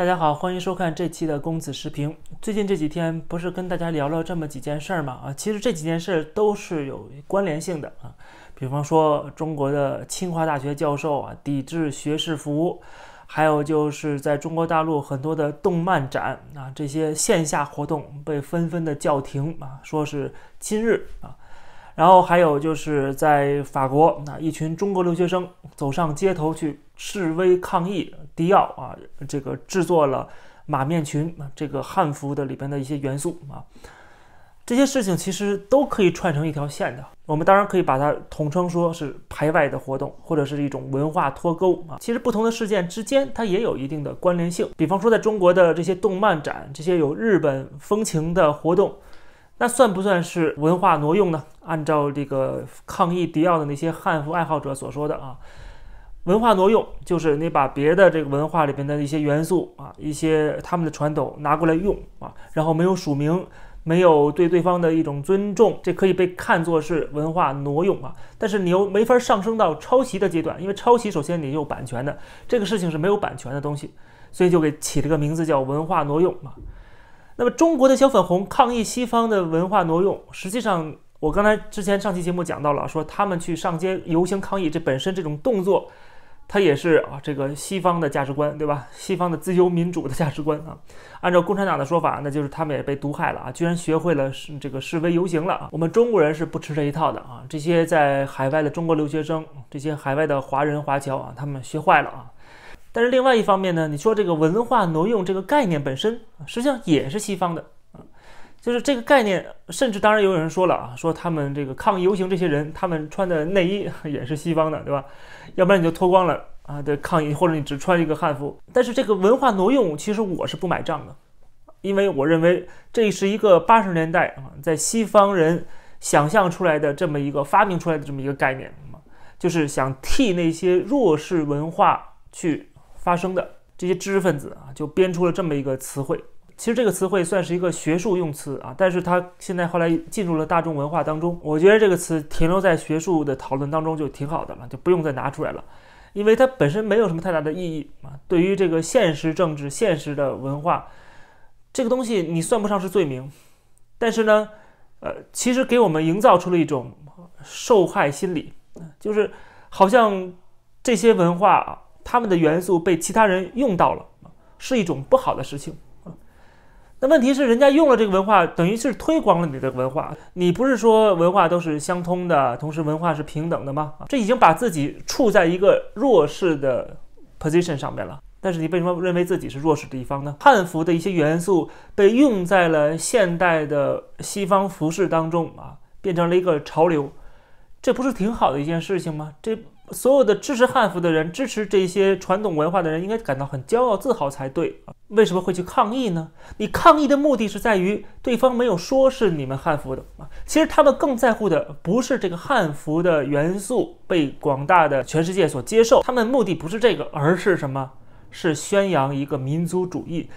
大家好，欢迎收看这期的公子视频。最近这几天不是跟大家聊了这么几件事儿嘛？啊，其实这几件事儿都是有关联性的啊。比方说，中国的清华大学教授啊，抵制学士服；还有就是在中国大陆很多的动漫展啊，这些线下活动被纷纷的叫停啊，说是今日啊。然后还有就是在法国，那一群中国留学生走上街头去示威抗议，迪奥啊，这个制作了马面裙，这个汉服的里边的一些元素啊，这些事情其实都可以串成一条线的。我们当然可以把它统称说是排外的活动，或者是一种文化脱钩啊。其实不同的事件之间它也有一定的关联性，比方说在中国的这些动漫展，这些有日本风情的活动。那算不算是文化挪用呢？按照这个抗议迪奥的那些汉服爱好者所说的啊，文化挪用就是你把别的这个文化里边的一些元素啊，一些他们的传统拿过来用啊，然后没有署名，没有对对方的一种尊重，这可以被看作是文化挪用啊。但是你又没法上升到抄袭的阶段，因为抄袭首先你有版权的，这个事情是没有版权的东西，所以就给起了个名字叫文化挪用嘛。那么，中国的小粉红抗议西方的文化挪用，实际上，我刚才之前上期节目讲到了，说他们去上街游行抗议，这本身这种动作，它也是啊，这个西方的价值观，对吧？西方的自由民主的价值观啊，按照共产党的说法，那就是他们也被毒害了啊，居然学会了这个示威游行了。啊。我们中国人是不吃这一套的啊，这些在海外的中国留学生，这些海外的华人华侨啊，他们学坏了啊。但是另外一方面呢，你说这个文化挪用这个概念本身，实际上也是西方的，啊，就是这个概念，甚至当然也有人说了啊，说他们这个抗议游行这些人，他们穿的内衣也是西方的，对吧？要不然你就脱光了啊的抗议，或者你只穿一个汉服。但是这个文化挪用，其实我是不买账的，因为我认为这是一个八十年代啊，在西方人想象出来的这么一个发明出来的这么一个概念就是想替那些弱势文化去。发生的这些知识分子啊，就编出了这么一个词汇。其实这个词汇算是一个学术用词啊，但是它现在后来进入了大众文化当中。我觉得这个词停留在学术的讨论当中就挺好的了，就不用再拿出来了，因为它本身没有什么太大的意义啊。对于这个现实政治、现实的文化，这个东西你算不上是罪名，但是呢，呃，其实给我们营造出了一种受害心理，就是好像这些文化啊。他们的元素被其他人用到了，是一种不好的事情啊。那问题是，人家用了这个文化，等于是推广了你的文化。你不是说文化都是相通的，同时文化是平等的吗？这已经把自己处在一个弱势的 position 上面了。但是你为什么认为自己是弱势的一方呢？汉服的一些元素被用在了现代的西方服饰当中啊，变成了一个潮流，这不是挺好的一件事情吗？这。所有的支持汉服的人，支持这些传统文化的人，应该感到很骄傲自豪才对啊！为什么会去抗议呢？你抗议的目的是在于对方没有说是你们汉服的啊！其实他们更在乎的不是这个汉服的元素被广大的全世界所接受，他们目的不是这个，而是什么？是宣扬一个民族主义，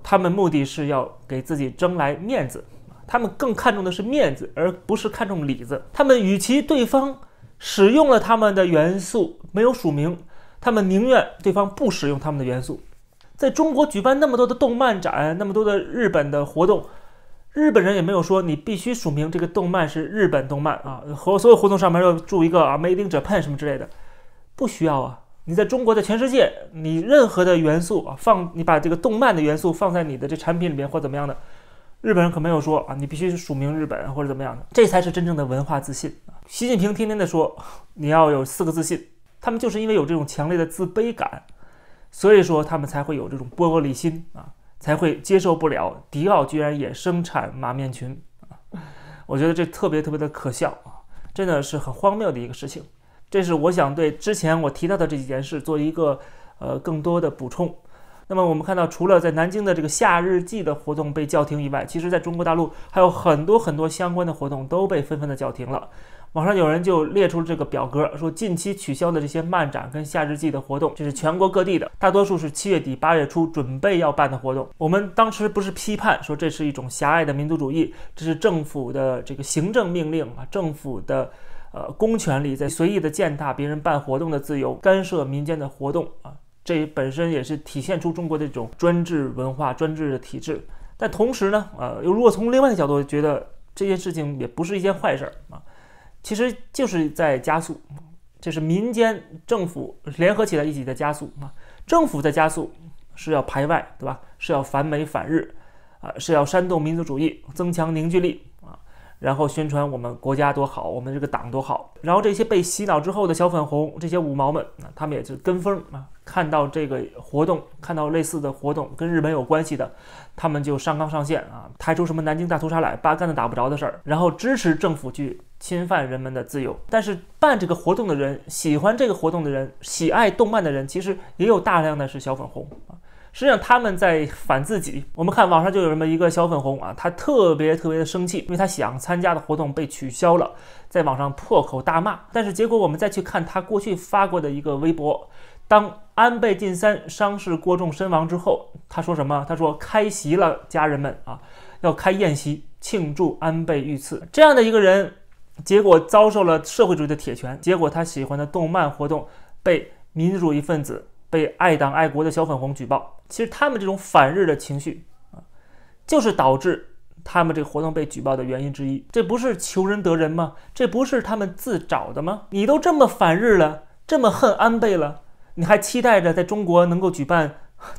他们目的是要给自己争来面子他们更看重的是面子，而不是看重里子。他们与其对方。使用了他们的元素没有署名，他们宁愿对方不使用他们的元素。在中国举办那么多的动漫展，那么多的日本的活动，日本人也没有说你必须署名这个动漫是日本动漫啊，和所有活动上面要注一个啊，made in Japan 什么之类的，不需要啊。你在中国的全世界，你任何的元素啊，放你把这个动漫的元素放在你的这产品里面或怎么样的。日本人可没有说啊，你必须是署名日本或者怎么样的，这才是真正的文化自信习近平天天的说你要有四个自信，他们就是因为有这种强烈的自卑感，所以说他们才会有这种玻璃心啊，才会接受不了迪奥居然也生产马面裙，啊，我觉得这特别特别的可笑啊，真的是很荒谬的一个事情。这是我想对之前我提到的这几件事做一个呃更多的补充。那么我们看到，除了在南京的这个夏日祭的活动被叫停以外，其实在中国大陆还有很多很多相关的活动都被纷纷的叫停了。网上有人就列出了这个表格，说近期取消的这些漫展跟夏日祭的活动，这是全国各地的，大多数是七月底八月初准备要办的活动。我们当时不是批判说这是一种狭隘的民族主义，这是政府的这个行政命令啊，政府的呃公权力在随意的践踏别人办活动的自由，干涉民间的活动啊。这本身也是体现出中国这种专制文化、专制的体制，但同时呢，呃，如果从另外一个角度觉得这件事情也不是一件坏事啊，其实就是在加速，这是民间政府联合起来一起在加速啊，政府在加速是要排外，对吧？是要反美反日，啊，是要煽动民族主义，增强凝聚力。然后宣传我们国家多好，我们这个党多好。然后这些被洗脑之后的小粉红，这些五毛们啊，他们也就跟风啊，看到这个活动，看到类似的活动跟日本有关系的，他们就上纲上线啊，抬出什么南京大屠杀来，八竿子打不着的事儿，然后支持政府去侵犯人们的自由。但是办这个活动的人，喜欢这个活动的人，喜爱动漫的人，其实也有大量的是小粉红啊。实际上他们在反自己。我们看网上就有这么一个小粉红啊，他特别特别的生气，因为他想参加的活动被取消了，在网上破口大骂。但是结果我们再去看他过去发过的一个微博，当安倍晋三伤势过重身亡之后，他说什么？他说开席了，家人们啊，要开宴席庆祝安倍遇刺。这样的一个人，结果遭受了社会主义的铁拳，结果他喜欢的动漫活动被民主义分子。被爱党爱国的小粉红举报，其实他们这种反日的情绪啊，就是导致他们这个活动被举报的原因之一。这不是求人得人吗？这不是他们自找的吗？你都这么反日了，这么恨安倍了，你还期待着在中国能够举办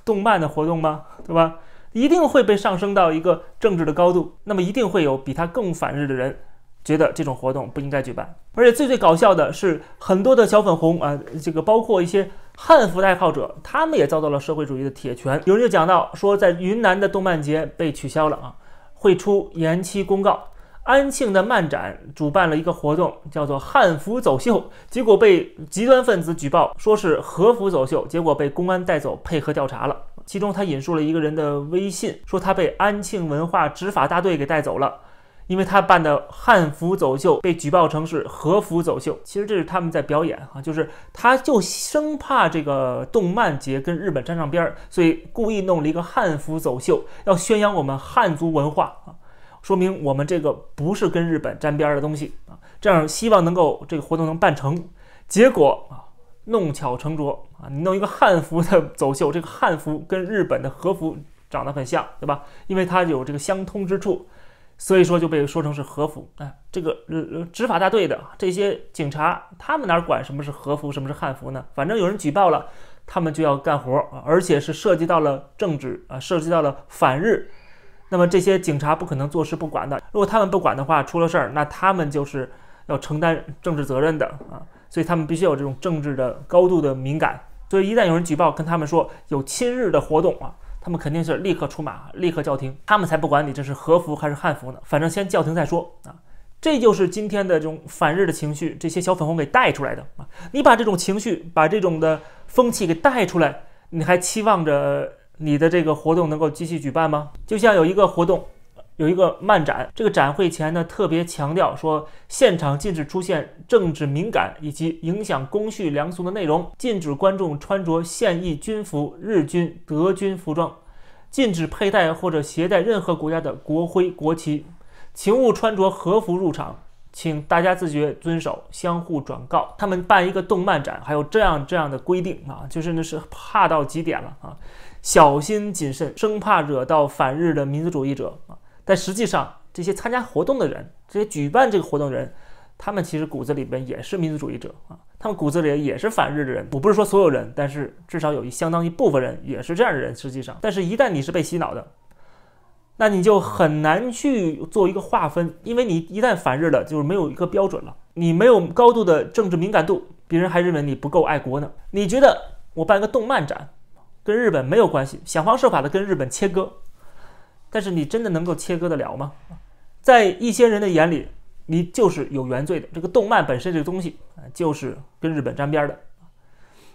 动漫的活动吗？对吧？一定会被上升到一个政治的高度，那么一定会有比他更反日的人，觉得这种活动不应该举办。而且最最搞笑的是，很多的小粉红啊，这个包括一些。汉服爱好者，他们也遭到了社会主义的铁拳。有人就讲到说，在云南的动漫节被取消了啊，会出延期公告。安庆的漫展主办了一个活动，叫做汉服走秀，结果被极端分子举报说是和服走秀，结果被公安带走配合调查了。其中他引述了一个人的微信，说他被安庆文化执法大队给带走了。因为他办的汉服走秀被举报成是和服走秀，其实这是他们在表演啊，就是他就生怕这个动漫节跟日本沾上边儿，所以故意弄了一个汉服走秀，要宣扬我们汉族文化啊，说明我们这个不是跟日本沾边儿的东西啊，这样希望能够这个活动能办成，结果啊弄巧成拙啊，你弄一个汉服的走秀，这个汉服跟日本的和服长得很像，对吧？因为它有这个相通之处。所以说就被说成是和服哎，这个呃执法大队的这些警察，他们哪管什么是和服，什么是汉服呢？反正有人举报了，他们就要干活而且是涉及到了政治啊，涉及到了反日，那么这些警察不可能坐视不管的。如果他们不管的话，出了事儿，那他们就是要承担政治责任的啊，所以他们必须有这种政治的高度的敏感。所以一旦有人举报跟他们说有亲日的活动啊。他们肯定是立刻出马，立刻叫停，他们才不管你这是和服还是汉服呢，反正先叫停再说啊。这就是今天的这种反日的情绪，这些小粉红给带出来的啊。你把这种情绪，把这种的风气给带出来，你还期望着你的这个活动能够继续举办吗？就像有一个活动。有一个漫展，这个展会前呢特别强调说，现场禁止出现政治敏感以及影响公序良俗的内容，禁止观众穿着现役军服、日军、德军服装，禁止佩戴或者携带任何国家的国徽、国旗，请勿穿着和服入场，请大家自觉遵守，相互转告。他们办一个动漫展，还有这样这样的规定啊，就是那是怕到极点了啊，小心谨慎，生怕惹到反日的民族主义者。但实际上，这些参加活动的人，这些举办这个活动的人，他们其实骨子里边也是民族主义者啊，他们骨子里也是反日的人。我不是说所有人，但是至少有一相当一部分人也是这样的人。实际上，但是一旦你是被洗脑的，那你就很难去做一个划分，因为你一旦反日了，就是没有一个标准了。你没有高度的政治敏感度，别人还认为你不够爱国呢。你觉得我办个动漫展，跟日本没有关系，想方设法的跟日本切割。但是你真的能够切割得了吗？在一些人的眼里，你就是有原罪的。这个动漫本身这个东西啊，就是跟日本沾边的。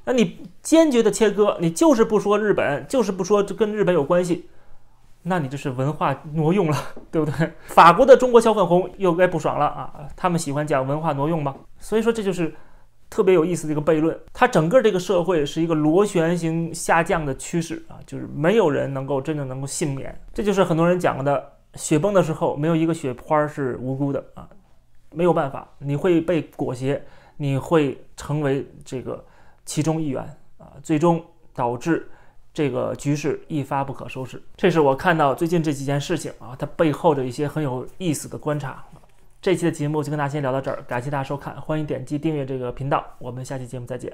那你坚决的切割，你就是不说日本，就是不说这跟日本有关系，那你就是文化挪用了，对不对？法国的中国小粉红又该不爽了啊！他们喜欢讲文化挪用吗？所以说这就是。特别有意思的一个悖论，它整个这个社会是一个螺旋形下降的趋势啊，就是没有人能够真正能够幸免。这就是很多人讲的雪崩的时候，没有一个雪花是无辜的啊，没有办法，你会被裹挟，你会成为这个其中一员啊，最终导致这个局势一发不可收拾。这是我看到最近这几件事情啊，它背后的一些很有意思的观察。这期的节目就跟大家先聊到这儿，感谢大家收看，欢迎点击订阅这个频道，我们下期节目再见。